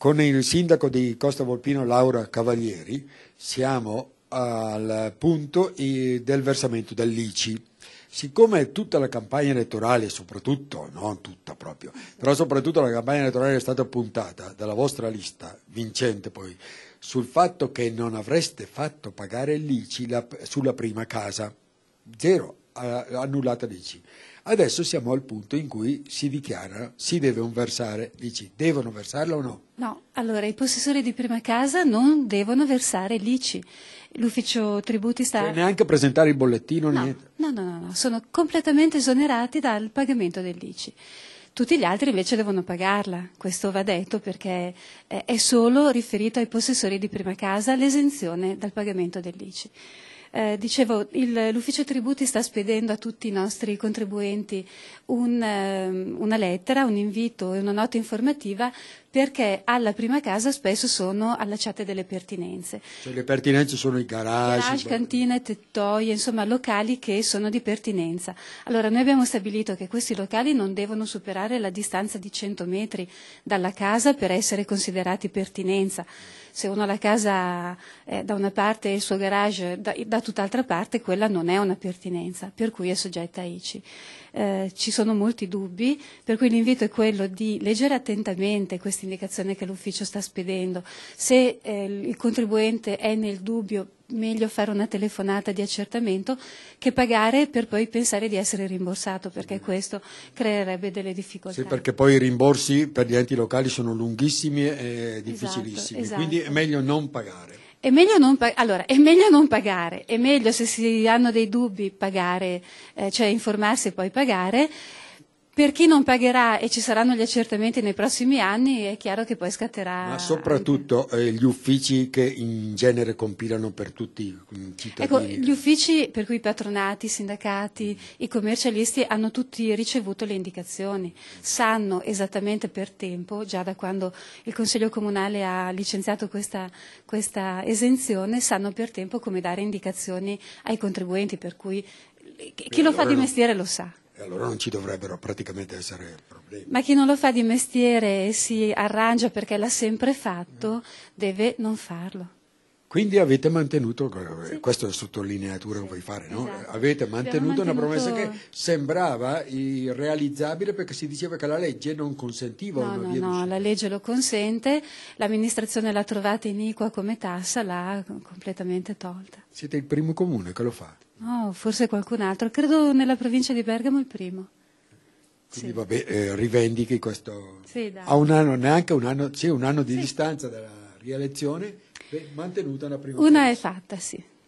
Con il sindaco di Costa Volpino Laura Cavalieri siamo al punto eh, del versamento dell'ICI. Siccome tutta la campagna elettorale, soprattutto, non tutta proprio, però soprattutto la campagna elettorale è stata puntata dalla vostra lista, vincente poi, sul fatto che non avreste fatto pagare l'ICI sulla prima casa, zero annullata l'ICI. Adesso siamo al punto in cui si dichiara si deve versare l'ICI. Devono versarla o no? No, allora i possessori di prima casa non devono versare l'ICI. L'ufficio tributi sta... Cioè neanche presentare il bollettino? No, niente. No, no, no, no, sono completamente esonerati dal pagamento dell'ICI. Tutti gli altri invece devono pagarla, questo va detto perché è solo riferito ai possessori di prima casa l'esenzione dal pagamento dell'ICI. Eh, dicevo, il, l'ufficio tributi sta spedendo a tutti i nostri contribuenti un, eh, una lettera, un invito e una nota informativa perché alla prima casa spesso sono allacciate delle pertinenze. Cioè le pertinenze sono i garage, garage cantine, tettoie, insomma locali che sono di pertinenza. Allora noi abbiamo stabilito che questi locali non devono superare la distanza di 100 metri dalla casa per essere considerati pertinenza. Se uno ha la casa eh, da una parte e il suo garage da, da tutt'altra parte quella non è una pertinenza, per cui è soggetta a ICI. Eh, ci sono molti dubbi, per cui l'invito è quello di leggere attentamente questa indicazione che l'ufficio sta spedendo. Se eh, il contribuente è nel dubbio, meglio fare una telefonata di accertamento che pagare per poi pensare di essere rimborsato, perché mm. questo creerebbe delle difficoltà. Sì, perché poi i rimborsi per gli enti locali sono lunghissimi e difficilissimi, esatto, esatto. quindi è esatto. meglio non pagare. È meglio, non, allora, è meglio non, pagare, è meglio se si hanno dei dubbi pagare, eh, cioè informarsi e poi pagare, per chi non pagherà e ci saranno gli accertamenti nei prossimi anni è chiaro che poi scatterà. Ma soprattutto eh, gli uffici che in genere compilano per tutti i mm, cittadini. Ecco, gli uffici per cui i patronati, i sindacati, i commercialisti hanno tutti ricevuto le indicazioni, sanno esattamente per tempo, già da quando il Consiglio Comunale ha licenziato questa, questa esenzione, sanno per tempo come dare indicazioni ai contribuenti, per cui chi lo fa di mestiere lo sa e allora non ci dovrebbero praticamente essere problemi. Ma chi non lo fa di mestiere e si arrangia perché l'ha sempre fatto, deve non farlo. Quindi avete mantenuto, eh, sì. questa è la sottolineatura sì. che vuoi fare, no? esatto. avete mantenuto, mantenuto, una promessa che sembrava irrealizzabile perché si diceva che la legge non consentiva no, una no, via No, la legge lo consente, l'amministrazione l'ha trovata iniqua come tassa, l'ha completamente tolta. Siete il primo comune che lo fa? No, forse qualcun altro, credo nella provincia di Bergamo il primo. Quindi sì. vabbè, eh, rivendichi questo... Sì, a un anno, neanche un anno, sì, un anno di distanza dalla rielezione mantenuta una prima. Una è fatta, sì.